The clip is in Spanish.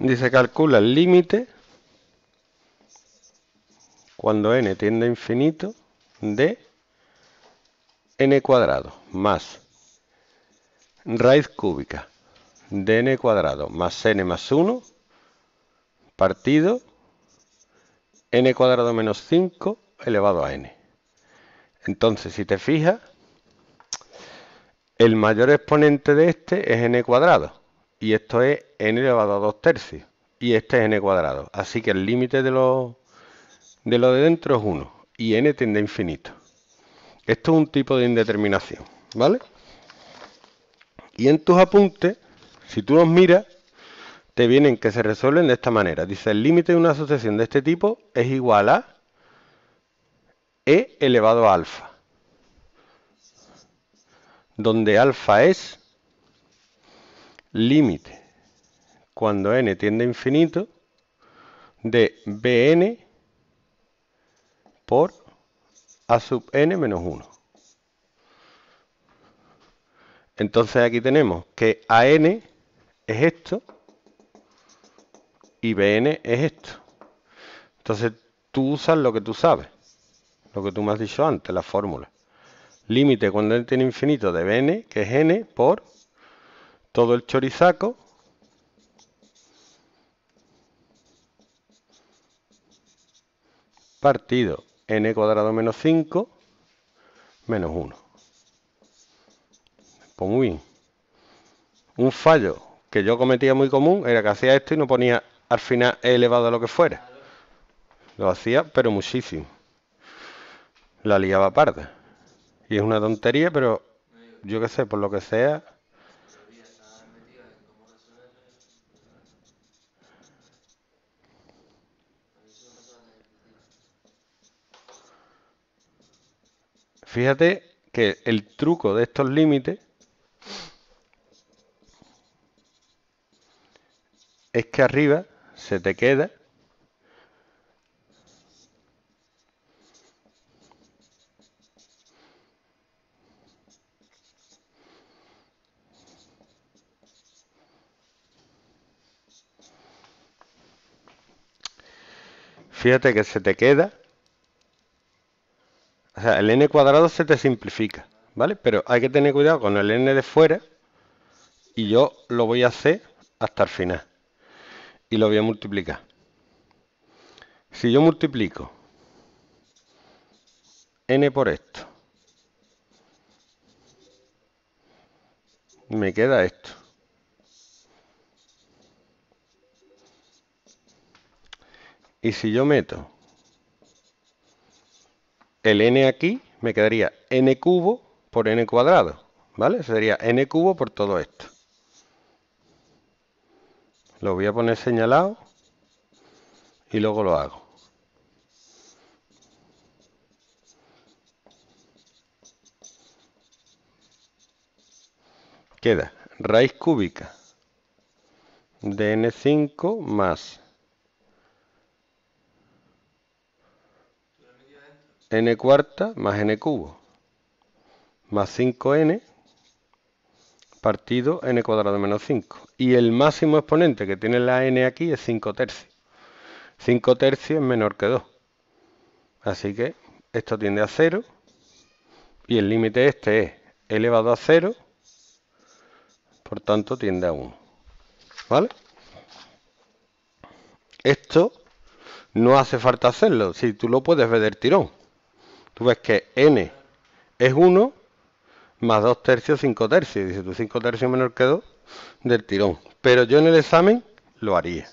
Dice calcula el límite cuando n tiende a infinito de n cuadrado más raíz cúbica de n cuadrado más n más 1 partido n cuadrado menos 5 elevado a n. Entonces, si te fijas, el mayor exponente de este es n cuadrado y esto es n elevado a 2 tercios y este es n cuadrado. Así que el límite de lo, de dentro es 1 y n tiende a infinito. Esto es un tipo de indeterminación, ¿vale? Y en tus apuntes, si tú los miras, te vienen que se resuelven de esta manera. Dice, el límite de una asociación de este tipo es igual a e elevado a alfa, donde alfa es límite cuando n tiende a infinito de bn por a sub n menos 1. Entonces aquí tenemos que a n es esto y bn es esto. Entonces tú usas lo que tú sabes, lo que tú me has dicho antes, la fórmula. Límite cuando n tiene infinito de bn, que es n, por todo el chorizaco. Partido n cuadrado menos 5 menos 1. Pues muy bien. Un fallo que yo cometía muy común era que hacía esto y no ponía al final e elevado a lo que fuera. Lo hacía, pero muchísimo. La liaba parda. Y es una tontería, pero yo qué sé, por lo que sea... Fíjate que el truco de estos límites es que arriba se te queda Fíjate que se te queda o sea, el n cuadrado se te simplifica, ¿vale? Pero hay que tener cuidado con el n de fuera y yo lo voy a hacer hasta el final. Y lo voy a multiplicar. Si yo multiplico n por esto, me queda esto. Y si yo meto el n aquí me quedaría n cubo por n cuadrado, ¿vale? sería n cubo por todo esto. Lo voy a poner señalado y luego lo hago. Queda raíz cúbica de n5 más n cuarta más n cubo más 5n partido n cuadrado menos 5. Y el máximo exponente que tiene la n aquí es 5 tercios. 5 tercios es menor que 2. Así que esto tiende a 0 y el límite este es elevado a 0, por tanto tiende a 1. ¿Vale? Esto no hace falta hacerlo, si tú lo puedes ver del tirón. Tú ves que n es 1 más 2 tercios, 5 tercios. Dice tú 5 tercios menor que 2 del tirón. Pero yo en el examen lo haría.